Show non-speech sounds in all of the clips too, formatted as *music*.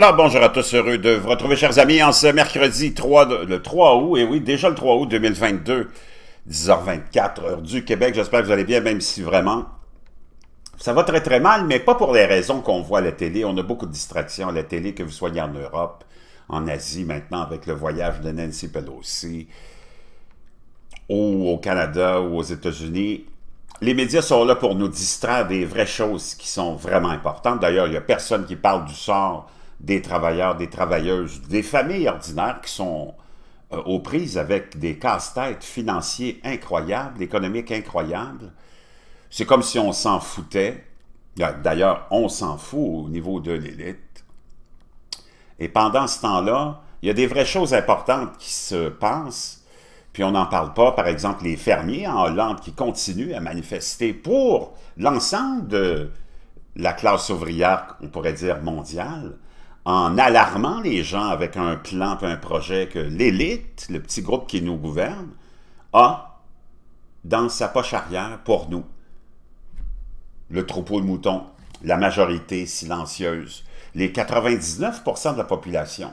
Alors bonjour à tous, heureux de vous retrouver chers amis en ce mercredi 3, le 3 août, et oui déjà le 3 août 2022, 10h24 heure du Québec, j'espère que vous allez bien même si vraiment ça va très très mal, mais pas pour les raisons qu'on voit à la télé, on a beaucoup de distractions à la télé, que vous soyez en Europe, en Asie maintenant avec le voyage de Nancy Pelosi, ou au Canada ou aux États-Unis, les médias sont là pour nous distraire des vraies choses qui sont vraiment importantes. D'ailleurs, il n'y a personne qui parle du sort des travailleurs, des travailleuses, des familles ordinaires qui sont euh, aux prises avec des casse-têtes financiers incroyables, économiques incroyables. C'est comme si on s'en foutait. D'ailleurs, on s'en fout au niveau de l'élite. Et pendant ce temps-là, il y a des vraies choses importantes qui se passent, puis on n'en parle pas. Par exemple, les fermiers en Hollande qui continuent à manifester pour l'ensemble de la classe ouvrière, on pourrait dire mondiale, en alarmant les gens avec un plan, un projet que l'élite, le petit groupe qui nous gouverne, a dans sa poche arrière pour nous. Le troupeau de moutons, la majorité silencieuse, les 99% de la population.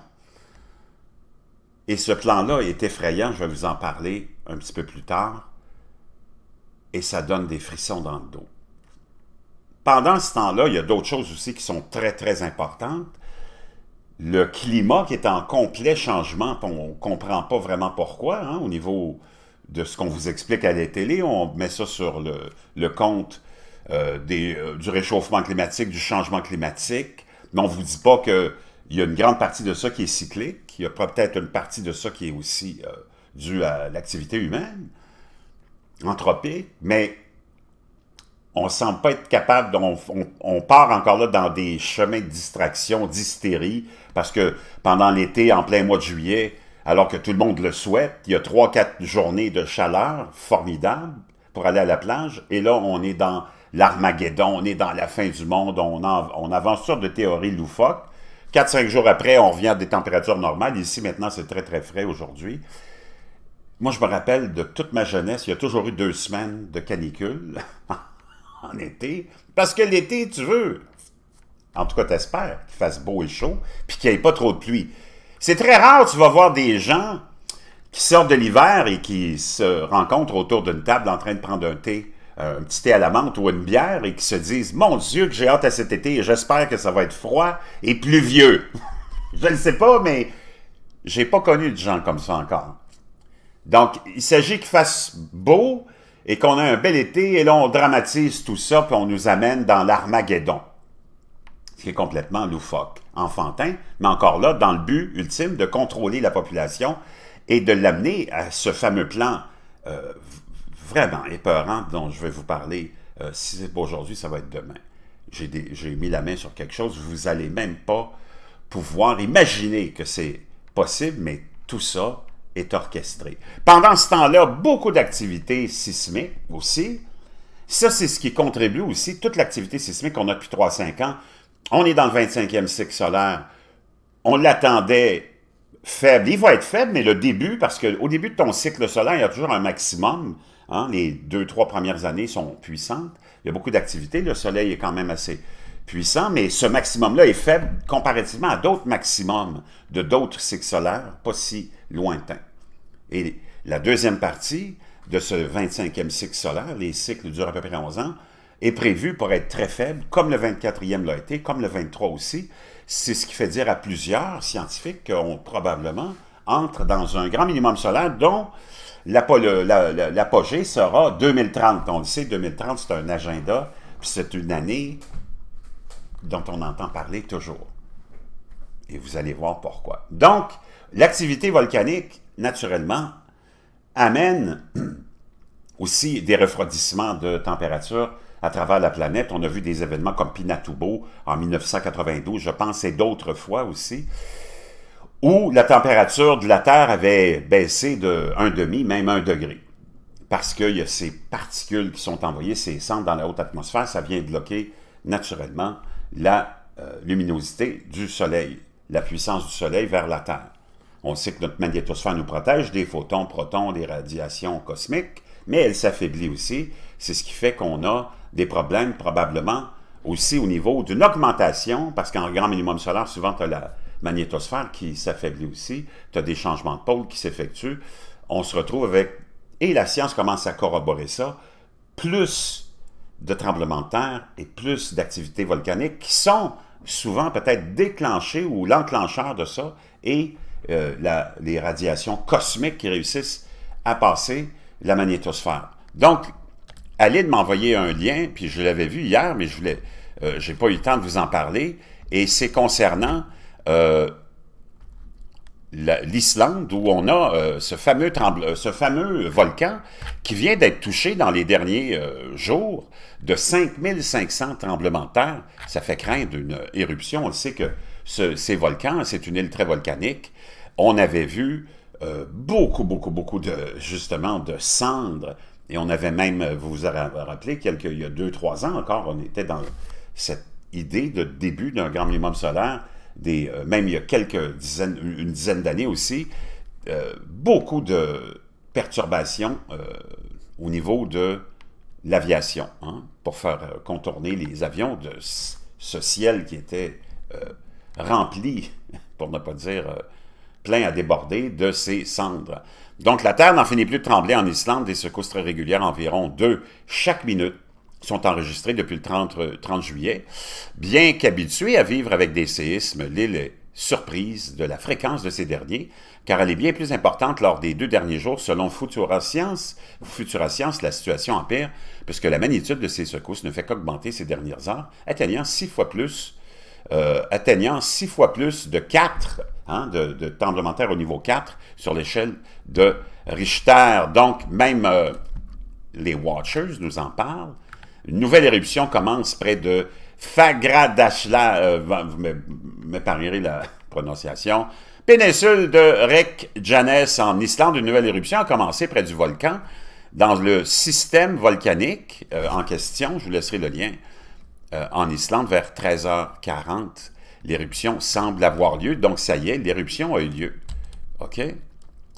Et ce plan-là est effrayant, je vais vous en parler un petit peu plus tard, et ça donne des frissons dans le dos. Pendant ce temps-là, il y a d'autres choses aussi qui sont très, très importantes le climat qui est en complet changement, on ne comprend pas vraiment pourquoi, hein, au niveau de ce qu'on vous explique à la télé, on met ça sur le, compte euh, des, euh, du réchauffement climatique, du changement climatique, mais on ne vous dit pas qu'il y a une grande partie de ça qui est cyclique, il y a peut-être une partie de ça qui est aussi euh, due à l'activité humaine, anthropique, mais on semble pas être capable, on, part encore là dans des chemins de distraction, d'hystérie, parce que pendant l'été, en plein mois de juillet, alors que tout le monde le souhaite, il y a trois, quatre journées de chaleur formidable pour aller à la plage, et là, on est dans l'Armageddon, on est dans la fin du monde, on, on avance sur des théories loufoques. Quatre, cinq jours après, on revient à des températures normales. Ici, maintenant, c'est très, très frais aujourd'hui. Moi, je me rappelle de toute ma jeunesse, il y a toujours eu deux semaines de canicule *laughs* en été. Parce que l'été, tu veux, en tout cas, espères qu'il fasse beau et chaud, puis qu'il n'y ait pas trop de pluie. C'est très rare, tu vas voir des gens qui sortent de l'hiver et qui se rencontrent autour d'une table en train de prendre un thé, euh, un petit thé à la menthe ou une bière, et qui se disent Mon Dieu, que j'ai hâte à cet été et j'espère que ça va être froid et pluvieux. *laughs* Je ne sais pas, mais j'ai pas connu de gens comme ça encore. Donc, il s'agit qu'il fasse beau, et qu'on a un bel été, et là, on dramatise tout ça, puis on nous amène dans l'Armageddon. Ce qui est complètement loufoque, enfantin, mais encore là, dans le but ultime de contrôler la population et de l'amener à ce fameux plan euh, vraiment épeurant dont je vais vous parler. si euh, si c'est pas aujourd'hui, ça va être demain. J'ai mis la main sur quelque chose, vous n'allez même pas pouvoir imaginer que c'est possible, mais tout ça est orchestré. Pendant ce temps-là, beaucoup d'activités sismiques aussi. Ça, c'est ce qui contribue aussi, toute l'activité sismique qu'on a depuis 3-5 ans. On est dans le 25e cycle solaire. On l'attendait faible. Il va être faible, mais le début, parce qu'au début de ton cycle solaire, il y a toujours un maximum. Hein. les 2-3 premières années sont puissantes. Il y a beaucoup d'activités. Le soleil est quand même assez puissant, mais ce maximum-là est faible comparativement à d'autres maximums de d'autres cycles solaires pas si lointains. Et la deuxième partie de ce 25e cycle solaire, les cycles durent à peu près 11 ans, est prévue pour être très faible, comme le 24e l'a été, comme le 23 aussi. C'est ce qui fait dire à plusieurs scientifiques qu'on probablement entre dans un grand minimum solaire dont l'apogée sera 2030. On le sait, 2030, c'est un agenda, puis c'est une année dont on entend parler toujours. Et vous allez voir pourquoi. Donc, l'activité volcanique, naturellement, amène *clears throat* aussi des refroidissements de température à travers la planète. On a vu des événements comme Pinatubo en 1992, je pense, et d'autres fois aussi, où la température de la Terre avait baissé de demi, même un degré. Parce qu'il y a ces particules qui sont envoyées, ces centres dans la haute atmosphère, ça vient bloquer naturellement la euh, luminosité du Soleil, la puissance du Soleil vers la Terre. On sait que notre magnétosphère nous protège des photons, protons, des radiations cosmiques, mais elle s'affaiblit aussi. C'est ce qui fait qu'on a des problèmes probablement aussi au niveau d'une augmentation, parce qu'en grand minimum solaire, souvent, tu as la magnétosphère qui s'affaiblit aussi, tu as des changements de pôle qui s'effectuent. On se retrouve avec, et la science commence à corroborer ça, plus de tremblements de terre et plus d'activités volcaniques qui sont souvent peut-être déclenchées ou l'enclencheur de ça et euh, les radiations cosmiques qui réussissent à passer la magnétosphère. Donc, allez m'a envoyé un lien, puis je l'avais vu hier, mais je voulais, euh, j'ai pas eu le temps de vous en parler, et c'est concernant euh, l'Islande où on a euh, ce, fameux tremble, euh, ce fameux volcan qui vient d'être touché dans les derniers euh, jours de 5500 tremblements de terre. Ça fait craindre une éruption. On sait que ces volcans, c'est une île très volcanique. On avait vu beaucoup, beaucoup, beaucoup de, justement, de cendres. Et on avait même, vous vous rappelez, quelques, il y a deux, trois ans encore, on était dans cette idée de début d'un grand minimum solaire euh, même il y a quelques dizaines, une dizaine d'années aussi, euh, beaucoup de perturbations euh, au niveau de l'aviation, hein, pour faire contourner les avions de ce ciel qui était rempli, *laughs* pour ne pas dire plein à déborder, de ces cendres. Donc la Terre n'en finit plus de trembler en Islande, des secousses très régulières environ deux chaque minute sont enregistrés depuis le 30, euh, juillet. Bien qu'habituée à vivre avec des séismes, l'île est surprise de la fréquence de ces derniers, car elle est bien plus importante lors des deux derniers jours selon Futura Science. Futura Science, la situation empire, puisque la magnitude de ces secousses ne fait qu'augmenter ces dernières heures, atteignant six fois plus, euh, atteignant six fois plus de 4, hein, de, de au niveau 4 sur l'échelle de Richter. Donc, même euh, les Watchers nous en parlent, une nouvelle éruption commence près de Fagradashla, euh, vous m'épargnerez la *laughs* prononciation, péninsule de Reykjanes en Islande. Une nouvelle éruption a commencé près du volcan dans le système volcanique euh, en question. Je vous laisserai le lien. Euh, en Islande, vers 13h40, l'éruption semble avoir lieu. Donc, ça y est, l'éruption a eu lieu. OK?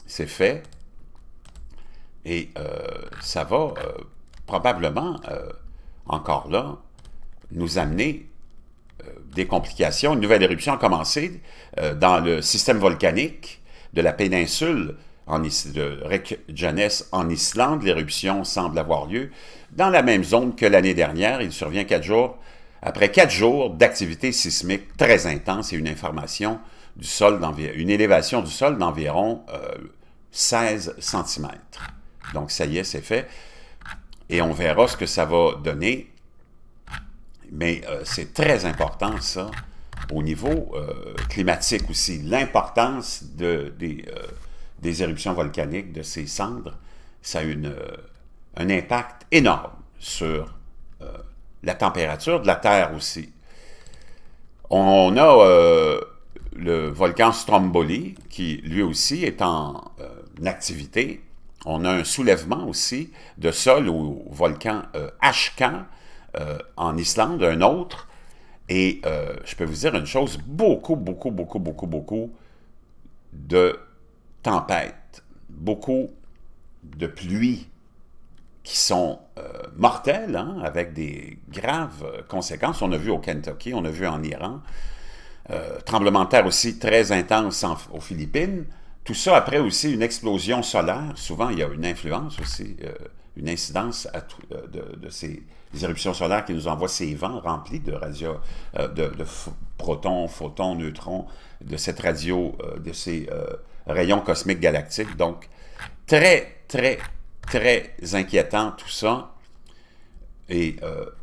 C'est fait. Et ça va probablement encore là, nous amener euh, des complications. Une nouvelle éruption a commencé euh, dans le système volcanique de la péninsule en de Reykjanes en Islande. L'éruption semble avoir lieu dans la même zone que l'année dernière. Il survient quatre jours après quatre jours d'activité sismique très intense et une information du sol une élévation du sol d'environ 16 euh, cm. Donc ça y est, c'est fait et on verra ce que ça va donner. Mais euh, c'est très important, ça, au niveau euh, climatique aussi. L'importance de, des, euh, des, éruptions volcaniques, de ces cendres, ça a une, euh, un impact énorme sur la température de la Terre aussi. On, on a le volcan Stromboli, qui lui aussi est en activité on a un soulèvement aussi de sol au volcan euh, euh en Islande, un autre. Et euh, je peux vous dire une chose, beaucoup, beaucoup, beaucoup, beaucoup, beaucoup de tempêtes, beaucoup de pluies qui sont euh, mortelles, hein, avec des graves conséquences. On a vu au Kentucky, on a vu en Iran. tremblement de terre aussi très intense aux Philippines. Tout ça après aussi une explosion solaire. Souvent, il y a une influence aussi, euh, une incidence euh, de, ces éruptions solaires qui nous envoient ces vents remplis de radio, euh, de protons, photons, neutrons, de cette radio, de ces rayons cosmiques galactiques. Donc, très, très, très inquiétant tout ça. Et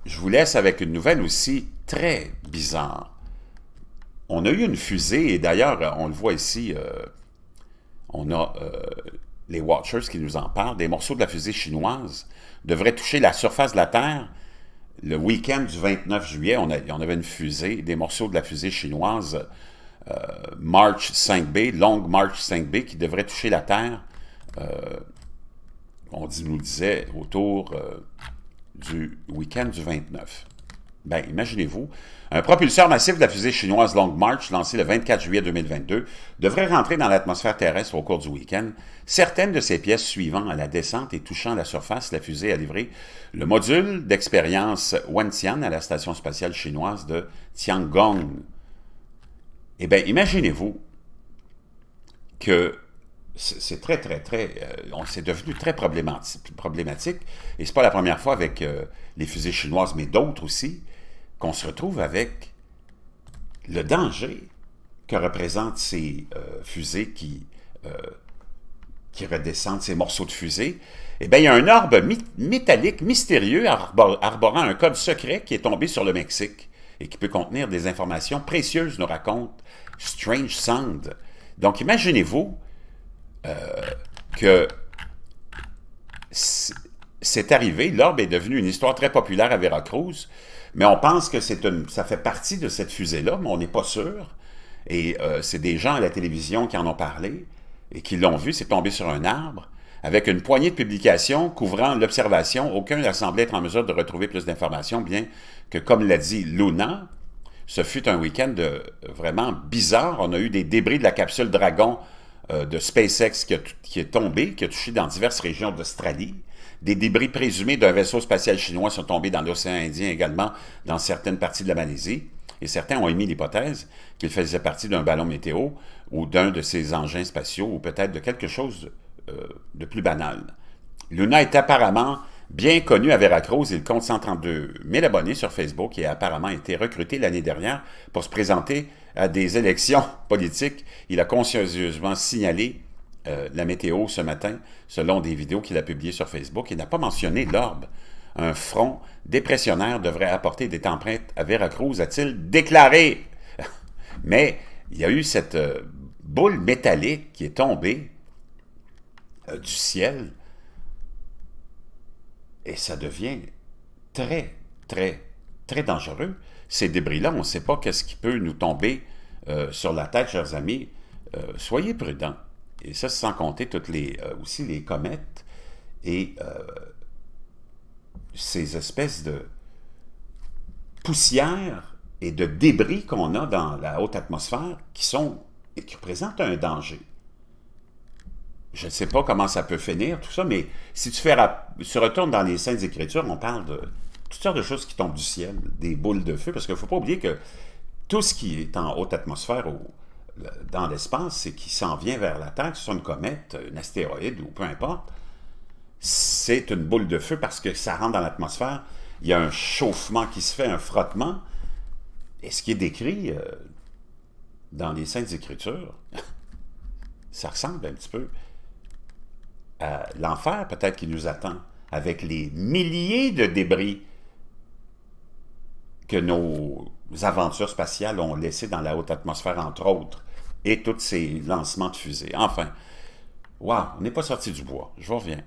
je vous laisse avec une nouvelle aussi très bizarre. On a eu une fusée, et d'ailleurs, on le voit ici on a euh, les Watchers qui nous en parlent, des morceaux de la fusée chinoise devraient toucher la surface de la Terre le week-end du 29 juillet. On, avait une fusée, des morceaux de la fusée chinoise euh, March 5B, Long March 5B, qui devraient toucher la Terre, euh, on nous disait, autour du week-end du 29. Ben, imaginez-vous, un propulseur massif de la fusée chinoise Long March, lancé le 24 juillet 2022, devrait rentrer dans l'atmosphère terrestre au cours du week-end. Certaines de ses pièces suivant à la descente et touchant la surface, la fusée a livré le module d'expérience Wanxian à la station spatiale chinoise de Tiangong. Eh bien, imaginez-vous que c'est très, très, très... Euh, on c'est devenu très problématique. et et n'est pas la première fois avec euh, les fusées chinoises, mais d'autres aussi. On se retrouve avec le danger que représentent ces euh, fusées qui, euh, qui redescendent, ces morceaux de fusée, eh bien, il y a un orbe métallique mystérieux arborant un code secret qui est tombé sur le Mexique et qui peut contenir des informations précieuses, nous raconte Strange Sound. Donc, imaginez-vous euh, que c'est arrivé, l'orbe est devenu une histoire très populaire à Veracruz, mais on pense que c'est ça fait partie de cette fusée-là, mais on n'est pas sûr. Et euh, c'est des gens à la télévision qui en ont parlé et qui l'ont vu, c'est tombé sur un arbre avec une poignée de publications couvrant l'observation. Aucun n'a semblé être en mesure de retrouver plus d'informations, bien que, comme l'a dit Luna, ce fut un week-end vraiment bizarre. On a eu des débris de la capsule Dragon euh, de SpaceX qui, qui, est tombée, qui a touché dans diverses régions d'Australie. Des débris présumés d'un vaisseau spatial chinois sont tombés dans l'océan Indien également dans certaines parties de la Malaisie, et certains ont émis l'hypothèse qu'il faisait partie d'un ballon météo ou d'un de ces engins spatiaux ou peut-être de quelque chose euh, de plus banal. Luna est apparemment bien connu à Veracruz. Il compte 132 000 abonnés sur Facebook et a apparemment été recruté l'année dernière pour se présenter à des élections *laughs* politiques. Il a consciencieusement signalé euh, la météo ce matin, selon des vidéos qu'il a publiées sur Facebook, il n'a pas mentionné l'orbe. Un front dépressionnaire devrait apporter des empreintes à Veracruz, a-t-il déclaré. *laughs* Mais il y a eu cette euh, boule métallique qui est tombée euh, du ciel et ça devient très, très, très dangereux. Ces débris-là, on ne sait pas qu'est-ce qui peut nous tomber sur la tête, chers amis. soyez prudents. Et ça, sans compter toutes les, euh, aussi les comètes et euh, ces espèces de poussières et de débris qu'on a dans la haute atmosphère qui sont qui représentent un danger. Je ne sais pas comment ça peut finir, tout ça, mais si tu fais retournes dans les Saintes Écritures, on parle de toutes sortes de choses qui tombent du ciel, des boules de feu, parce qu'il ne faut pas oublier que tout ce qui est en haute atmosphère, dans l'espace c'est qui s'en vient vers la Terre, que ce soit une comète, un astéroïde ou peu importe, c'est une boule de feu parce que ça rentre dans l'atmosphère, il y a un chauffement qui se fait, un frottement, et ce qui est décrit euh, dans les Saintes Écritures, *laughs* ça ressemble un petit peu à l'enfer peut-être qui nous attend, avec les milliers de débris que nos aventures spatiales ont laissé dans la haute atmosphère, entre autres, et tous ces lancements de fusées. Enfin, waouh, on n'est pas sorti du bois. Je reviens.